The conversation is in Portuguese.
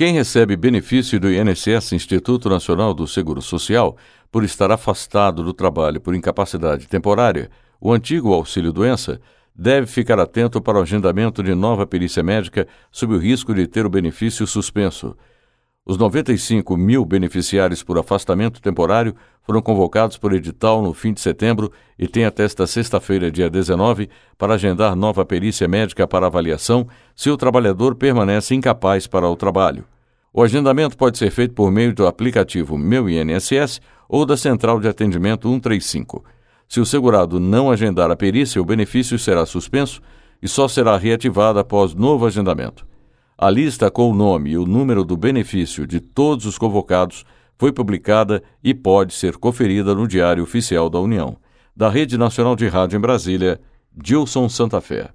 Quem recebe benefício do INSS, Instituto Nacional do Seguro Social, por estar afastado do trabalho por incapacidade temporária, o antigo auxílio-doença, deve ficar atento para o agendamento de nova perícia médica sob o risco de ter o benefício suspenso. Os 95 mil beneficiários por afastamento temporário foram convocados por edital no fim de setembro e têm até esta sexta-feira, dia 19, para agendar nova perícia médica para avaliação se o trabalhador permanece incapaz para o trabalho. O agendamento pode ser feito por meio do aplicativo Meu INSS ou da Central de Atendimento 135. Se o segurado não agendar a perícia, o benefício será suspenso e só será reativado após novo agendamento. A lista com o nome e o número do benefício de todos os convocados foi publicada e pode ser conferida no Diário Oficial da União. Da Rede Nacional de Rádio em Brasília, Dilson Santa Fé.